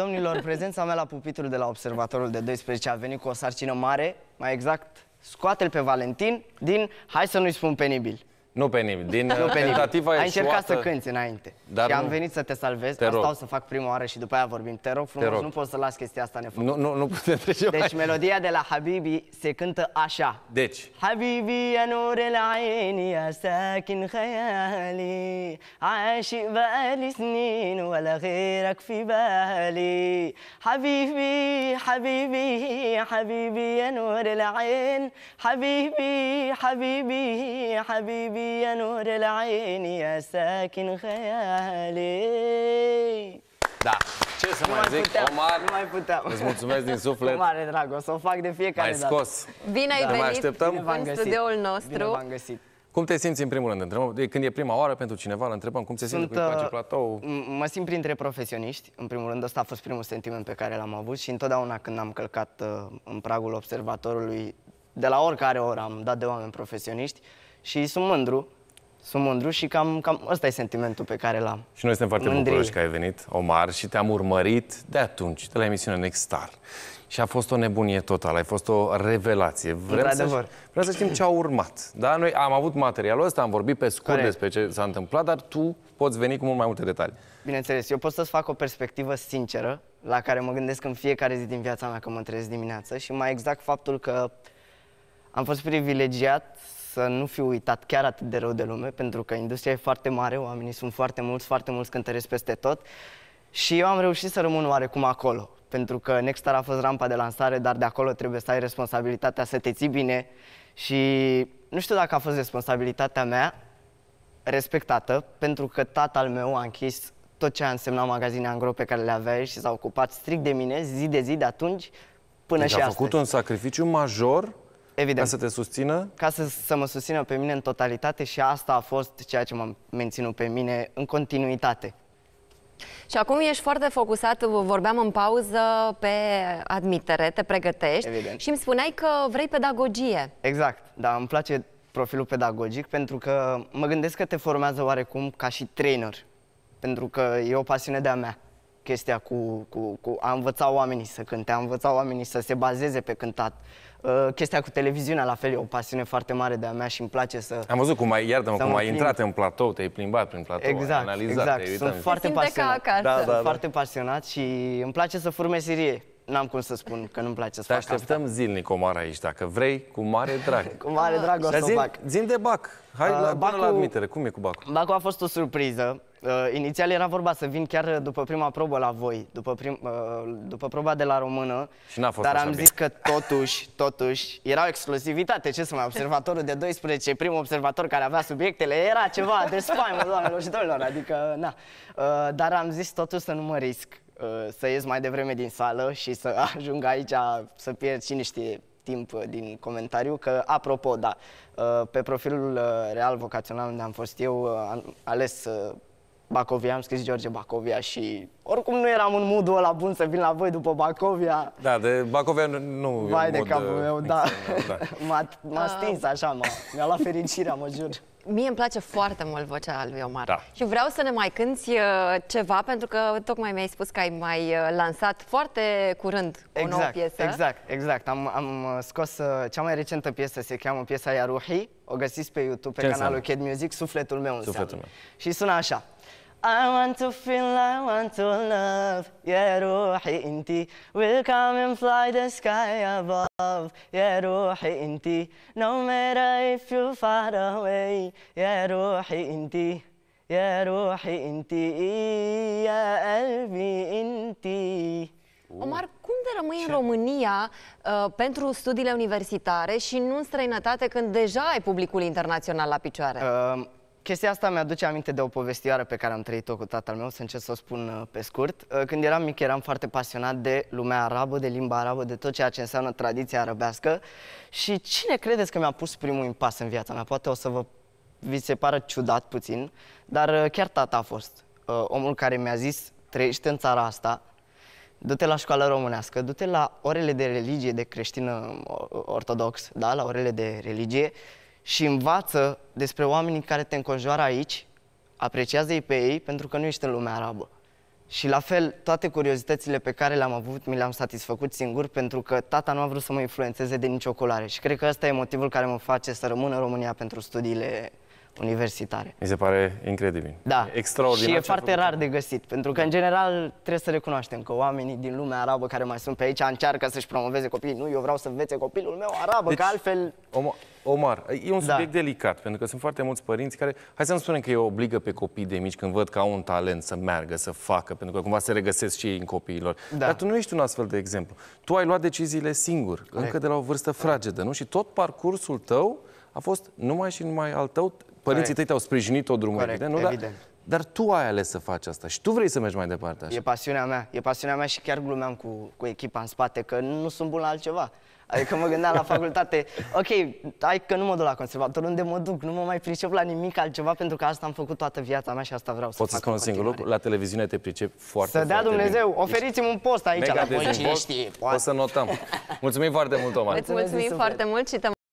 Domnilor, prezența mea la pupitrul de la Observatorul de 12 a venit cu o sarcină mare, mai exact, scoate-l pe Valentin din Hai să nu-i spun penibil. Nu nimeni, din nu pe uh, tentativa Ai eșuată... încercat să cânti înainte Dar și am nu... venit să te salvez, te rog. asta o să fac prima oară și după aia vorbim. Te rog frumos, te rog. nu poți să las chestia asta nefăcută. Nu, nu, nu putem trece Deci mai. melodia de la Habibi se cântă așa. Deci. Habibi ya nur el aini sakin khayali عاشق bali سنين ولا غيرك fi bali. Habibi, habibi, habibi يا نور العين Habibi, habibi, habibi يا نور العين يا ساكن خيالي Da. Ce să nu mai, zic, puteam, Omar, nu mai puteam. îți mulțumesc din suflet. mare drag, o să o fac de fiecare Ai Mai scos. Bine ai venit așteptăm. Bine în găsit. studioul nostru. Bine v-am găsit. Cum te simți în primul rând? Întrebăm, când e prima oară pentru cineva, îl întrebăm cum te simți cu face platou. Mă simt printre profesioniști. În primul rând, ăsta a fost primul sentiment pe care l-am avut și întotdeauna când am călcat uh, în pragul observatorului, de la oricare oră am dat de oameni profesioniști, și sunt mândru. Sunt mândru și cam, cam ăsta e sentimentul pe care l-am. Și noi suntem foarte Mândrii. bucuroși că ai venit, Omar, și te-am urmărit de atunci, de la emisiunea Next Star. Și a fost o nebunie totală, a fost o revelație. Vrem să, vreau să știm ce a urmat. Da? Noi am avut materialul ăsta, am vorbit pe scurt Corect. despre ce s-a întâmplat, dar tu poți veni cu mult mai multe detalii. Bineînțeles, eu pot să-ți fac o perspectivă sinceră, la care mă gândesc în fiecare zi din viața mea când mă trezesc dimineață și mai exact faptul că am fost privilegiat să nu fiu uitat chiar atât de rău de lume, pentru că industria e foarte mare, oamenii sunt foarte mulți, foarte mulți cântăresc peste tot și eu am reușit să rămân oarecum acolo, pentru că Nextar a fost rampa de lansare, dar de acolo trebuie să ai responsabilitatea să te ții bine și nu știu dacă a fost responsabilitatea mea respectată, pentru că tatăl meu a închis tot ce a însemnat magazine angro pe care le avea și s-a ocupat strict de mine zi de zi de atunci până deci și a astăzi. făcut un sacrificiu major Evident. Ca să te susțină? Ca să, să mă susțină pe mine în totalitate și asta a fost ceea ce m-a menținut pe mine în continuitate. Și acum ești foarte focusat, vorbeam în pauză pe admitere, te pregătești Evident. și îmi spuneai că vrei pedagogie. Exact, da, îmi place profilul pedagogic pentru că mă gândesc că te formează oarecum ca și trainer, pentru că e o pasiune de-a mea chestia cu, cu, cu a învăța oamenii să cânte, a învăța oamenii să se bazeze pe cântat, Uh, chestia cu televiziunea, la fel, e o pasiune foarte mare de-a mea și îmi place să... Am văzut cum ai, iartă-mă, cum ai intrat în platou, te-ai plimbat prin platou, exact, ai analizat, exact. Te-ai uitat. Sunt foarte pasionat. Da, da, da. foarte pasionat și îmi place să fur serie n-am cum să spun că nu-mi place să Te fac așteptăm asta. zilnic Omar aici, dacă vrei, cu mare drag. cu mare drag o să zi, fac. Zim de Bac. Hai uh, la, Bacu, la admitere. Cum e cu bac? Bacul a fost o surpriză. Uh, inițial era vorba să vin chiar după prima probă la voi, după, prim, uh, după proba de la română. Și n-a fost Dar am bine. zis că totuși, totuși, era o exclusivitate, ce să mai, observatorul de 12, primul observator care avea subiectele, era ceva de spaimă, doamnelor și domnilor, adică, na. Uh, dar am zis totuși să nu mă risc Uh, să ies mai devreme din sală și să ajung aici să pierd cine știe timp uh, din comentariu, că apropo, da, uh, pe profilul real vocațional unde am fost eu, am ales Bacovia, am scris George Bacovia și oricum nu eram în modul ăla bun să vin la voi după Bacovia. Da, de Bacovia nu Vai de capul uh, meu, da. da. da. M-a ah. stins așa, mi-a luat fericirea, mă jur. Mie îmi place foarte mult vocea lui Omar. Da. Și vreau să ne mai cânti uh, ceva, pentru că tocmai mi-ai spus că ai mai uh, lansat foarte curând o exact, nouă piesă. Exact, exact. Am, am scos cea mai recentă piesă, se cheamă piesa Iaruhi. O găsiți pe YouTube, pe Ce canalul înseamnă? Kid Music, Sufletul meu înseamnă. Sufletul meu. Și sună așa. I want to feel, I want to love Ya روحي Inti We'll come and fly the sky above Ya روحي Inti No matter if you far away Ya روحي Inti Ya روحي Inti Ya قلبي Inti Omar, cum de rămâi Ce? în România uh, pentru studiile universitare și nu în străinătate când deja ai publicul internațional la picioare? Uh, Chestia asta mi-aduce aminte de o povestioară pe care am trăit-o cu tatăl meu, să încerc să o spun uh, pe scurt. Uh, când eram mic, eram foarte pasionat de lumea arabă, de limba arabă, de tot ceea ce înseamnă tradiția arabească. Și cine credeți că mi-a pus primul impas în viața mea? Poate o să vă vi se pară ciudat puțin, dar uh, chiar tata a fost omul care mi-a zis, trăiește în țara asta, du-te la școală românească, du-te la orele de religie, de creștină ortodox, da, la orele de religie, și învață despre oamenii care te înconjoară aici, apreciază-i pe ei pentru că nu ești în lumea arabă. Și la fel, toate curiozitățile pe care le-am avut, mi le-am satisfăcut singur pentru că tata nu a vrut să mă influențeze de nicio culoare. Și cred că ăsta e motivul care mă face să rămân în România pentru studiile universitare. Mi se pare incredibil. Da. Extraordinar. Și e foarte rar de găsit, pentru că, în general, trebuie să recunoaștem că oamenii din lumea arabă care mai sunt pe aici încearcă să-și promoveze copiii. Nu, eu vreau să învețe copilul meu arabă, deci, că altfel... Omul Omar, e un da. subiect da. delicat, pentru că sunt foarte mulți părinți care, hai să nu spunem că e obligă pe copii de mici când văd că au un talent să meargă, să facă, pentru că cumva se regăsesc și ei în copiilor. Da. Dar tu nu ești un astfel de exemplu. Tu ai luat deciziile singur, Corect. încă de la o vârstă fragedă, nu? Și tot parcursul tău a fost numai și numai al tău. Părinții Corect. tăi te-au sprijinit o drumul, Corect, evident, nu? Evident. Dar dar tu ai ales să faci asta și tu vrei să mergi mai departe așa. E pasiunea mea, e pasiunea mea și chiar glumeam cu, cu echipa în spate că nu sunt bun la altceva. Adică mă gândeam la facultate, ok, hai că nu mă duc la conservator, unde mă duc, nu mă mai pricep la nimic altceva, pentru că asta am făcut toată viața mea și asta vreau să, să fac Poți să spun un singur lucru, la televiziune te pricep foarte, Să dea foarte Dumnezeu, bine. oferiți-mi un post aici. Mega la de cine știe, poate. O să notăm. Mulțumim foarte mult, Omar. Mulțumim, Mulțumim foarte mult și te